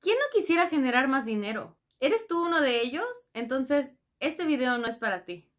¿Quién no quisiera generar más dinero? ¿Eres tú uno de ellos? Entonces, este video no es para ti.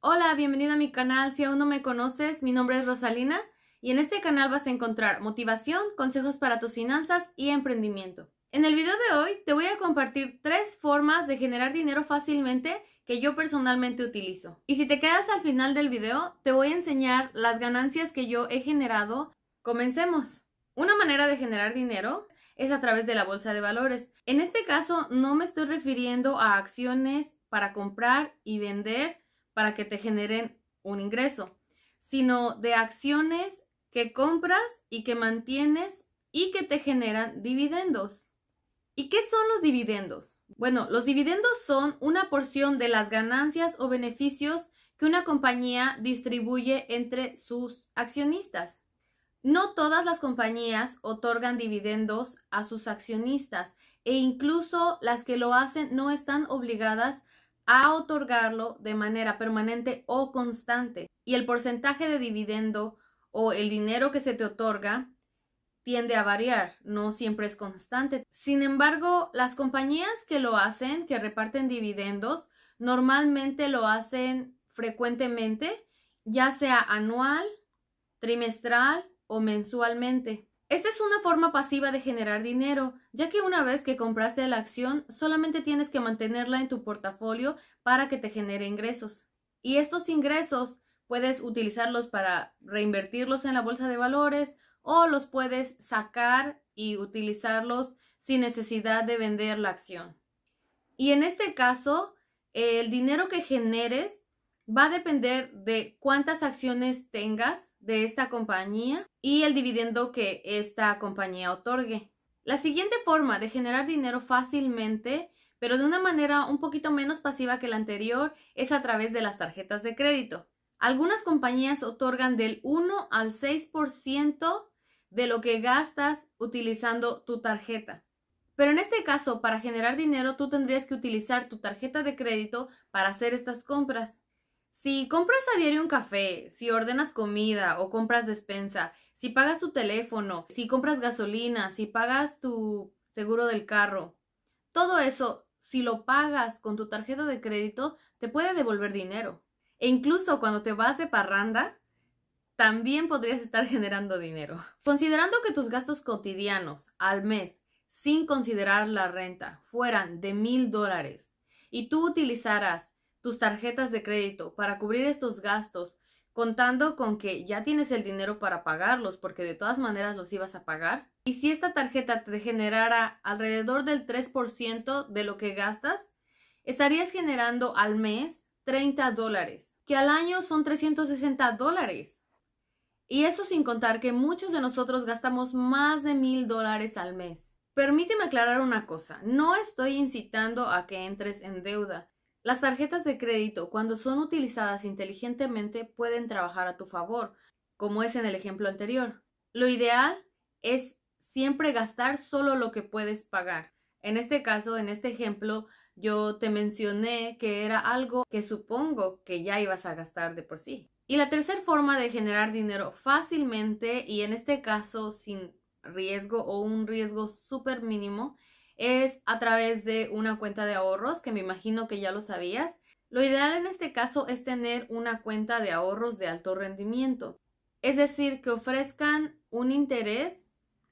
Hola, bienvenido a mi canal. Si aún no me conoces, mi nombre es Rosalina y en este canal vas a encontrar motivación, consejos para tus finanzas y emprendimiento. En el video de hoy te voy a compartir tres formas de generar dinero fácilmente que yo personalmente utilizo. Y si te quedas al final del video, te voy a enseñar las ganancias que yo he generado. Comencemos. Una manera de generar dinero es a través de la bolsa de valores. En este caso, no me estoy refiriendo a acciones para comprar y vender para que te generen un ingreso, sino de acciones que compras y que mantienes y que te generan dividendos. ¿Y qué son los dividendos? Bueno, los dividendos son una porción de las ganancias o beneficios que una compañía distribuye entre sus accionistas. No todas las compañías otorgan dividendos a sus accionistas e incluso las que lo hacen no están obligadas a otorgarlo de manera permanente o constante. Y el porcentaje de dividendo o el dinero que se te otorga tiende a variar, no siempre es constante. Sin embargo, las compañías que lo hacen, que reparten dividendos, normalmente lo hacen frecuentemente, ya sea anual, trimestral o mensualmente. Esta es una forma pasiva de generar dinero, ya que una vez que compraste la acción, solamente tienes que mantenerla en tu portafolio para que te genere ingresos. Y estos ingresos puedes utilizarlos para reinvertirlos en la bolsa de valores o los puedes sacar y utilizarlos sin necesidad de vender la acción. Y en este caso, el dinero que generes va a depender de cuántas acciones tengas de esta compañía y el dividendo que esta compañía otorgue. La siguiente forma de generar dinero fácilmente, pero de una manera un poquito menos pasiva que la anterior, es a través de las tarjetas de crédito. Algunas compañías otorgan del 1 al 6% de lo que gastas utilizando tu tarjeta. Pero en este caso, para generar dinero, tú tendrías que utilizar tu tarjeta de crédito para hacer estas compras. Si compras a diario un café, si ordenas comida o compras despensa, si pagas tu teléfono, si compras gasolina, si pagas tu seguro del carro, todo eso, si lo pagas con tu tarjeta de crédito, te puede devolver dinero. E incluso cuando te vas de parranda, también podrías estar generando dinero. Considerando que tus gastos cotidianos al mes, sin considerar la renta, fueran de mil dólares y tú utilizaras tus tarjetas de crédito para cubrir estos gastos, contando con que ya tienes el dinero para pagarlos, porque de todas maneras los ibas a pagar. Y si esta tarjeta te generara alrededor del 3% de lo que gastas, estarías generando al mes 30 dólares, que al año son 360 dólares. Y eso sin contar que muchos de nosotros gastamos más de mil dólares al mes. Permíteme aclarar una cosa, no estoy incitando a que entres en deuda. Las tarjetas de crédito, cuando son utilizadas inteligentemente, pueden trabajar a tu favor, como es en el ejemplo anterior. Lo ideal es siempre gastar solo lo que puedes pagar. En este caso, en este ejemplo, yo te mencioné que era algo que supongo que ya ibas a gastar de por sí. Y la tercera forma de generar dinero fácilmente y en este caso sin riesgo o un riesgo súper mínimo es a través de una cuenta de ahorros, que me imagino que ya lo sabías. Lo ideal en este caso es tener una cuenta de ahorros de alto rendimiento, es decir, que ofrezcan un interés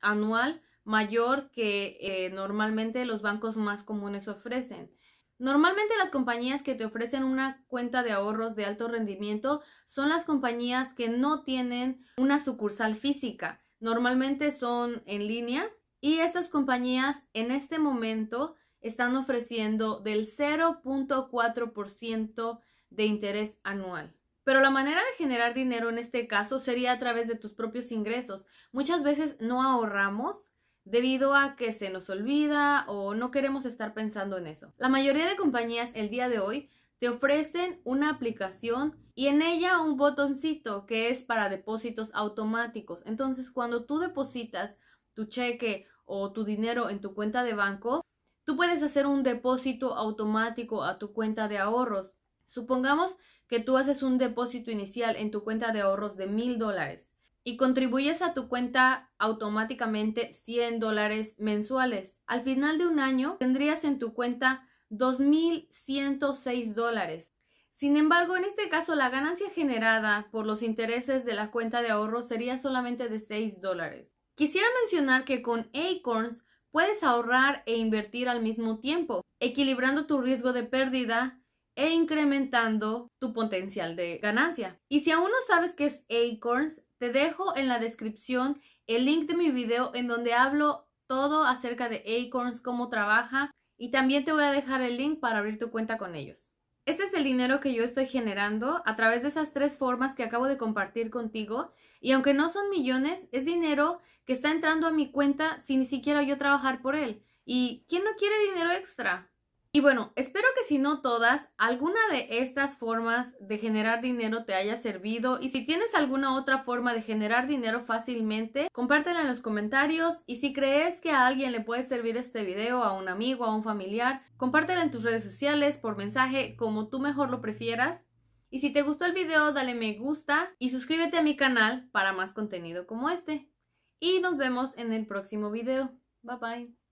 anual mayor que eh, normalmente los bancos más comunes ofrecen. Normalmente las compañías que te ofrecen una cuenta de ahorros de alto rendimiento son las compañías que no tienen una sucursal física. Normalmente son en línea y estas compañías en este momento están ofreciendo del 0.4% de interés anual. Pero la manera de generar dinero en este caso sería a través de tus propios ingresos. Muchas veces no ahorramos debido a que se nos olvida o no queremos estar pensando en eso. La mayoría de compañías el día de hoy te ofrecen una aplicación y en ella un botoncito que es para depósitos automáticos. Entonces, cuando tú depositas tu cheque o tu dinero en tu cuenta de banco, tú puedes hacer un depósito automático a tu cuenta de ahorros. Supongamos que tú haces un depósito inicial en tu cuenta de ahorros de mil dólares y contribuyes a tu cuenta automáticamente 100 dólares mensuales. Al final de un año tendrías en tu cuenta 2.106 dólares. Sin embargo, en este caso la ganancia generada por los intereses de la cuenta de ahorro sería solamente de 6 dólares. Quisiera mencionar que con Acorns puedes ahorrar e invertir al mismo tiempo, equilibrando tu riesgo de pérdida e incrementando tu potencial de ganancia. Y si aún no sabes qué es Acorns, te dejo en la descripción el link de mi video en donde hablo todo acerca de Acorns, cómo trabaja y también te voy a dejar el link para abrir tu cuenta con ellos. Este es el dinero que yo estoy generando a través de esas tres formas que acabo de compartir contigo y aunque no son millones, es dinero que está entrando a mi cuenta sin ni siquiera yo trabajar por él. ¿Y quién no quiere dinero extra? Y bueno, espero que si no todas, alguna de estas formas de generar dinero te haya servido y si tienes alguna otra forma de generar dinero fácilmente, compártela en los comentarios y si crees que a alguien le puede servir este video, a un amigo, a un familiar, compártela en tus redes sociales, por mensaje, como tú mejor lo prefieras. Y si te gustó el video, dale me gusta y suscríbete a mi canal para más contenido como este. Y nos vemos en el próximo video. Bye bye.